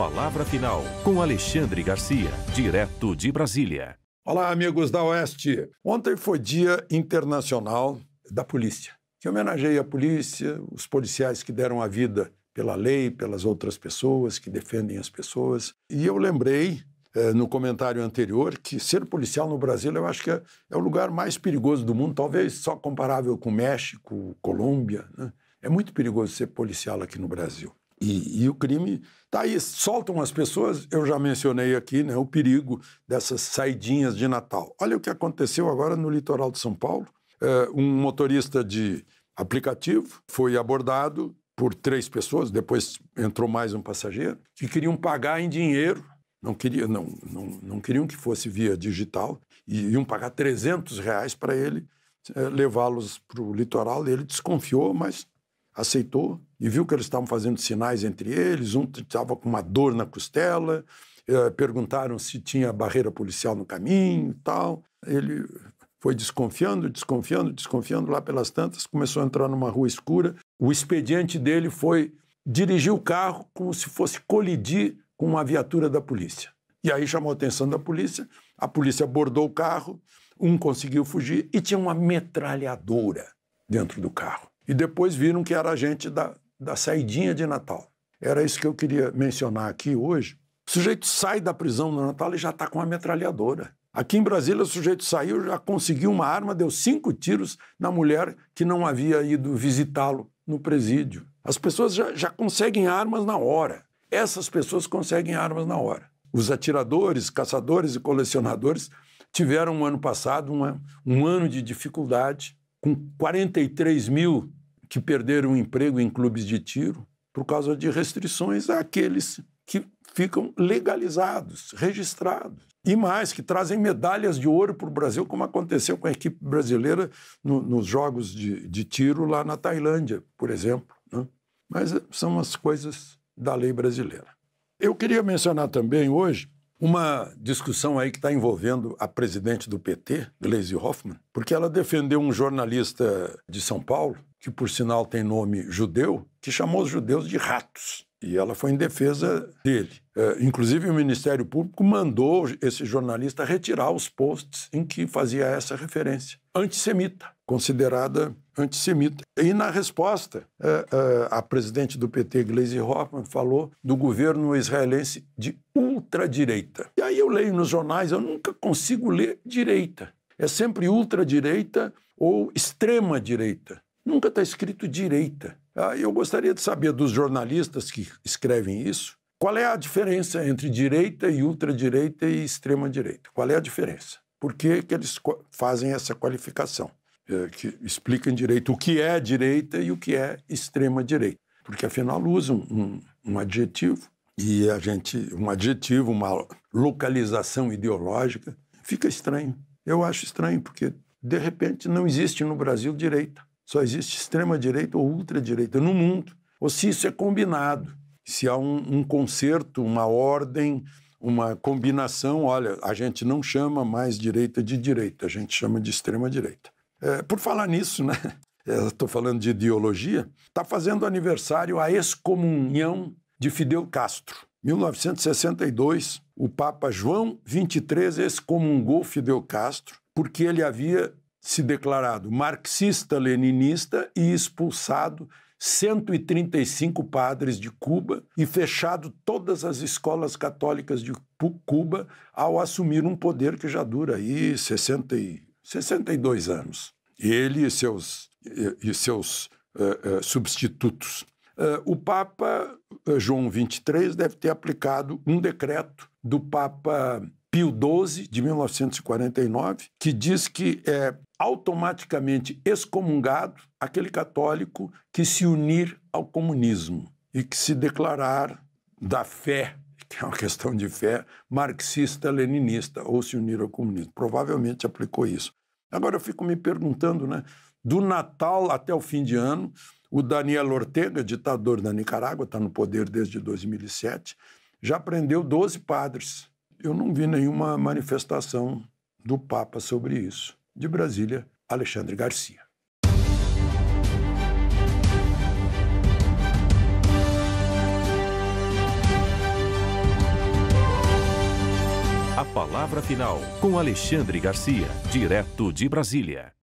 Palavra Final, com Alexandre Garcia, direto de Brasília. Olá, amigos da Oeste. Ontem foi Dia Internacional da Polícia, que homenageei a polícia, os policiais que deram a vida pela lei, pelas outras pessoas, que defendem as pessoas. E eu lembrei eh, no comentário anterior que ser policial no Brasil eu acho que é, é, o lugar mais perigoso do mundo, talvez só comparável com México, Colômbia. Né? É muito perigoso ser policial aqui no Brasil. E, e, o crime tá aí, soltam as pessoas. Eu já mencionei aqui, né, o perigo dessas saidinhas de Natal. Olha o que aconteceu agora no litoral de São Paulo. É, um motorista de aplicativo foi abordado por três pessoas, depois entrou mais um passageiro, que queriam pagar em dinheiro, não, queria, não, não, não queriam que fosse via digital, e iam pagar 300 reais para ele é, levá-los para o litoral. Ele desconfiou, mas aceitou e viu que eles estavam fazendo sinais entre eles, um estava com uma dor na costela, eh, perguntaram se tinha barreira policial no caminho e tal. Ele foi desconfiando, desconfiando, desconfiando, lá pelas tantas, começou a entrar numa rua escura. O expediente dele foi dirigir o carro como se fosse colidir com uma viatura da polícia. E aí chamou a atenção da polícia, a polícia abordou o carro, um conseguiu fugir e tinha uma metralhadora dentro do carro. E depois viram que era a gente da, da saidinha de Natal. Era isso que eu queria mencionar aqui hoje. O sujeito sai da prisão no Natal e já está com uma metralhadora. Aqui em Brasília, o sujeito saiu, já conseguiu uma arma, deu cinco tiros na mulher que não havia ido visitá-lo no presídio. As pessoas já, já conseguem armas na hora. Essas pessoas conseguem armas na hora. Os atiradores, caçadores e colecionadores tiveram, no ano passado, uma, um ano de dificuldade com 43 mil que perderam emprego em clubes de tiro por causa de restrições àqueles que ficam legalizados, registrados. E mais, que trazem medalhas de ouro para o Brasil, como aconteceu com a equipe brasileira no, nos Jogos de, de, Tiro lá na Tailândia, por exemplo. Né? Mas são as coisas da lei brasileira. Eu queria mencionar também hoje uma discussão aí que está envolvendo a presidente do PT, Gleisi Hoffmann, porque ela defendeu um jornalista de São Paulo, que por sinal tem nome judeu, que chamou os judeus de ratos. E ela foi em defesa dele. É, inclusive, o Ministério Público mandou esse jornalista retirar os posts em que fazia essa referência. Antissemita considerada antissemita. E na resposta, é, é, a presidente do PT, Gleisi Hoffmann, falou do governo israelense de ultradireita. E aí eu leio nos jornais, eu nunca consigo ler direita. É sempre ultradireita ou extrema-direita. Nunca está escrito direita. Ah, eu gostaria de saber dos jornalistas que escrevem isso, qual é a diferença entre direita e ultradireita e extrema-direita? Qual é a diferença? Por que, que eles fazem essa qualificação? Eh, que explicam direito o que é direita e o que é extrema-direita. Porque, afinal, usam um, um, adjetivo e a gente, um adjetivo, uma localização ideológica, fica estranho. Eu acho estranho, porque, de repente, não existe no Brasil direita. Só existe extrema-direita ou ultradireita no mundo. Ou se isso é combinado, se há um, um conserto, uma ordem, uma combinação, olha, a gente não chama mais direita de direita, a gente chama de extrema-direita. É, por falar nisso, né? É, Estou falando de ideologia, está fazendo aniversário a excomunhão de Fidel Castro. 1962, o Papa João XXIII excomungou Fidel Castro porque ele havia se declarado marxista-leninista e expulsado 135 padres de Cuba e fechado todas as escolas católicas de Cuba ao assumir um poder que já dura aí 60 e 62 anos. Ele e seus, e, seus uh, uh, substitutos. Uh, o Papa João XXIII deve ter aplicado um decreto do Papa Pio XII, de 1949, que diz que é automaticamente excomungado aquele católico que se unir ao comunismo e que se declarar da fé que é uma questão de fé marxista-leninista, ou se unir ao comunismo. Provavelmente aplicou isso. Agora eu fico me perguntando, né? Do Natal até o fim de ano, o Daniel Ortega, ditador da Nicarágua, está no poder desde 2007, já prendeu 12 padres. Eu não vi nenhuma manifestação do Papa sobre isso. De Brasília, Alexandre Garcia. Palavra Final, com Alexandre Garcia, direto de Brasília.